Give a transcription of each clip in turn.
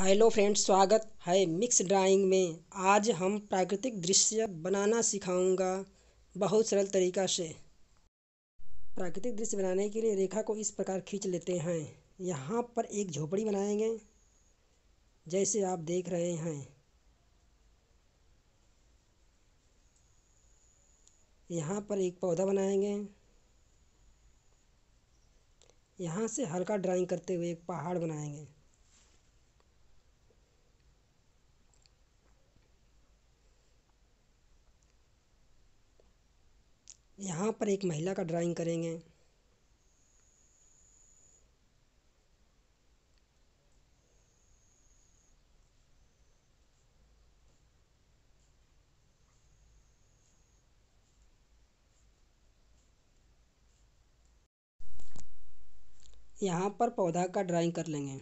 hello friends स्वागत है mix drawing में आज हम प्राकृतिक दृश्य बनाना सिखाऊंगा बहुत सरल तरीका से प्राकृतिक दृश्य बनाने के लिए रेखा को इस प्रकार खींच लेते हैं यहाँ पर एक झोपड़ी बनाएंगे जैसे आप देख रहे हैं यहाँ पर एक पौधा बनाएंगे यहाँ से हल्का ड्राइंग करते हुए एक पहाड़ बनाएंगे यहाँ पर एक महिला का ड्राइंग करेंगे यहाँ पर पौधा का ड्राइंग कर लेंगे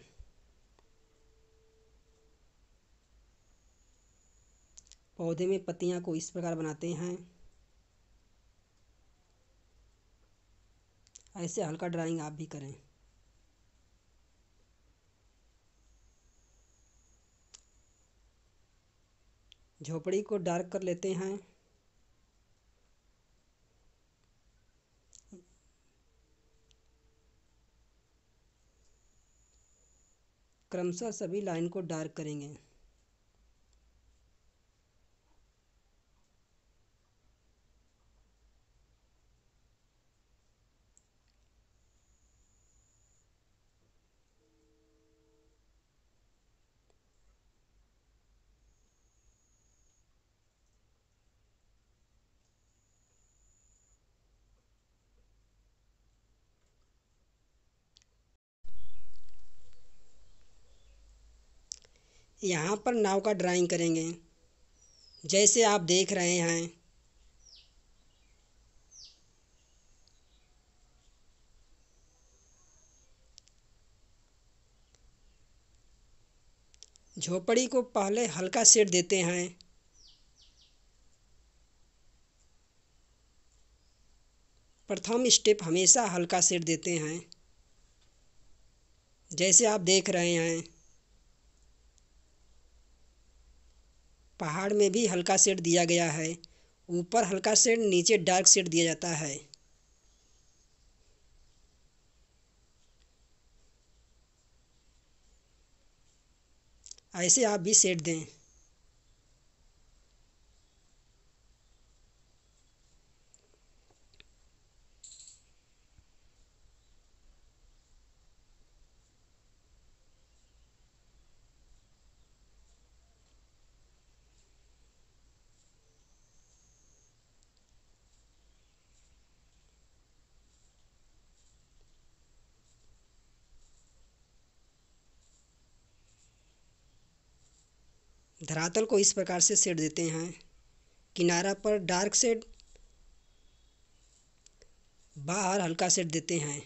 पौधे में पत्तियाँ को इस प्रकार बनाते हैं ऐसे हल्का ड्राइंग आप भी करें झोपड़ी को डार्क कर लेते हैं क्रमशः सभी लाइन को डार्क करेंगे यहाँ पर नाव का ड्राइंग करेंगे जैसे आप देख रहे हैं झोपड़ी को पहले हल्का सेट देते हैं प्रथम स्टेप हमेशा हल्का सेट देते हैं जैसे आप देख रहे हैं पहाड़ में भी हल्का शेड दिया गया है ऊपर हल्का शेड नीचे डार्क शेड दिया जाता है ऐसे आप भी सेट दें धरातल को इस प्रकार से शेड देते हैं किनारा पर डार्क शेड बाहर हल्का शेड देते हैं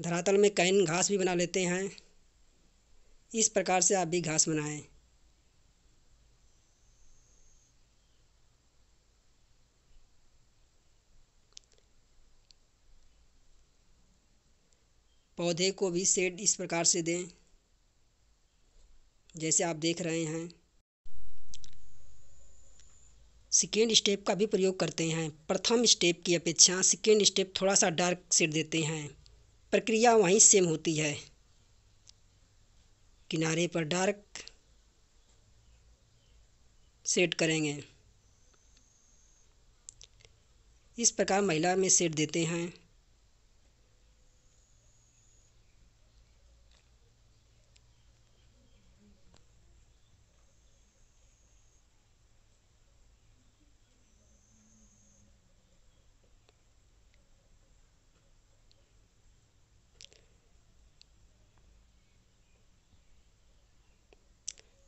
धरातल में कैन घास भी बना लेते हैं इस प्रकार से आप भी घास बनाएं पौधे को भी सेड इस प्रकार से दें जैसे आप देख रहे हैं सेकेंड स्टेप का भी प्रयोग करते हैं प्रथम स्टेप की अपेक्षा सेकेंड स्टेप थोड़ा सा डार्क सेड देते हैं प्रक्रिया वहीं सेम होती है किनारे पर डार्क सेट करेंगे इस प्रकार महिला में सेट देते हैं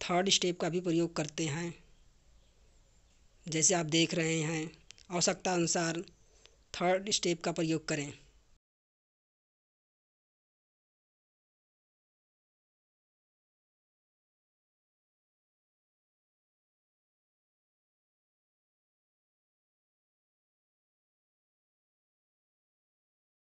थर्ड स्टेप का भी प्रयोग करते हैं जैसे आप देख रहे हैं आवश्यकता अनुसार थर्ड स्टेप का प्रयोग करें